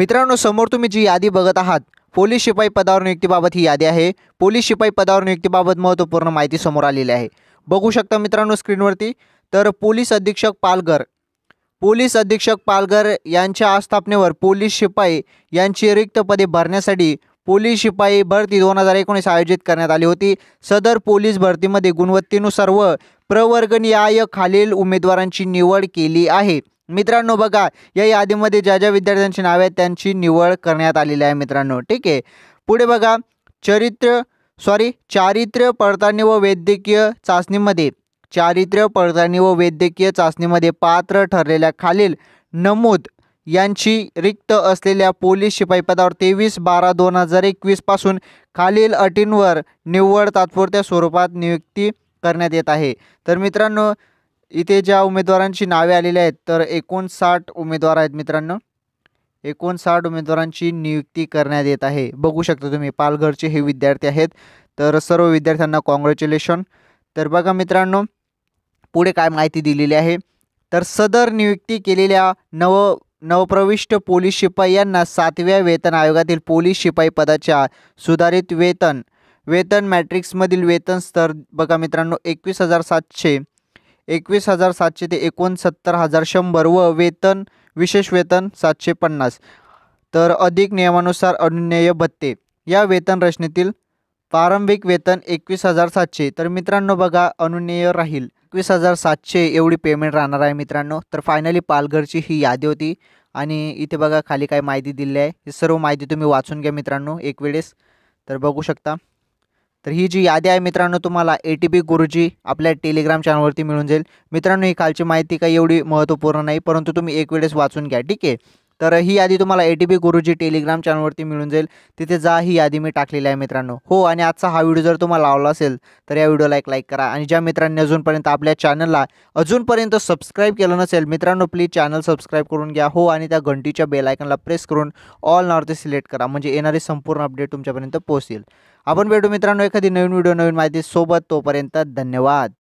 मित्रांनो समोर तुम्ही जी यादी बघत आहात पोलीस शिपाई पदावर नियुक्तीबाबत ही यादी आहे पोलीस शिपाई पदावर नियुक्तीबाबत महत्त्वपूर्ण माहिती समोर आलेली आहे बघू शकता मित्रांनो स्क्रीनवरती तर पोलीस अधीक्षक पालघर पोलीस अधीक्षक पालघर यांच्या आस्थापनेवर पोलीस शिपाई यांची रिक्त पदे भरण्यासाठी पोलीस शिपाई भरती दोन हजार एकोणीस आयोजित करण्यात आली होती सदर पोलीस भरतीमध्ये गुणवत्तेनुसार व प्रवर्गनियाय खालील उमेदवारांची निवड केली आहे मित्रांनो बघा या यादीमध्ये ज्या ज्या विद्यार्थ्यांची नावे आहेत त्यांची निवड करण्यात आलेली आहे मित्रांनो ठीक आहे पुढे बघा चरित्र सॉरी चारित्र्य पडताळणी व वैद्यकीय चाचणीमध्ये चारित्र्य पडताळणी व वैद्यकीय चाचणीमध्ये पात्र ठरलेल्या खालील नमूद यांची रिक्त असलेल्या पोलीस शिपाई पदावर तेवीस बारा दोन हजार एकवीसपासून खालील अटींवर निव्वळ तात्पुरत्या स्वरूपात नियुक्ती करण्यात येत आहे तर मित्रांनो इथे ज्या उमेदवारांची नावे आलेली आहेत तर एकोणसाठ उमेदवार आहेत मित्रांनो एकोणसाठ उमेदवारांची नियुक्ती करण्यात येत आहे बघू शकता तुम्ही पालघरचे हे विद्यार्थी आहेत तर सर्व विद्यार्थ्यांना कॉंग्रॅच्युलेशन तर बघा मित्रांनो पुढे काय माहिती दिलेली आहे तर सदर नियुक्ती केलेल्या नव नवप्रविष्ट पोलीस शिपाई यांना सातव्या वेतन आयोगातील पोलीस शिपाई पदाच्या सुधारित वेतन वेतन मॅट्रिक्समधील वेतन स्तर बघा मित्रांनो एकवीस हजार सातशे एकवीस हजार सातशे ते एकोणसत्तर हजार शंभर व वेतन विशेष वेतन सातशे पन्नास तर अधिक नियमानुसार अनुन्याय भत्ते या वेतन रचनेतील प्रारंभिक वेतन एकवीस हजार सातशे तर मित्रांनो बघा अनुन्याय राहील एकवीस हजार सातशे एवढी पेमेंट राहणार आहे मित्रांनो तर फायनली पालघरची ही यादी होती आणि इथे बघा खाली काय माहिती दिली आहे ही सर्व माहिती तुम्ही वाचून घ्या मित्रांनो एक वेळेस तर बघू शकता तर ही जी यादी आहे मित्रांनो तुम्हाला ए टी गुरुजी आपल्या टेलिग्राम चॅनलवरती मिळून जाईल मित्रांनो ही कालची माहिती काही एवढी महत्त्वपूर्ण नाही परंतु तुम्ही एक वेळेस वाचून घ्या ठीक आहे तर ही यादी तुम्हाला ए टी पी गुरुजी टेलिग्राम चॅनलवरती मिळून जाईल तिथे जा ही यादी मी टाकलेली आहे मित्रांनो हो आणि आजचा हा व्हिडिओ जर तुम्हाला आवडला असेल तर या व्हिडिओला एक लाईक करा आणि ज्या मित्रांनी अजूनपर्यंत आपल्या चॅनलला अजूनपर्यंत सबस्क्राईब केलं नसेल मित्रांनो प्लीज चॅनल सबस्क्राईब करून घ्या हो आणि त्या घंटीच्या बेलायकनला प्रेस करून ऑल नावरती सिलेक्ट करा म्हणजे येणारे संपूर्ण अपडेट तुमच्यापर्यंत पोहोचेल आपण भेटू मित्रांनो एखादी नवीन व्हिडिओ नवीन माहिती सोबत तोपर्यंत धन्यवाद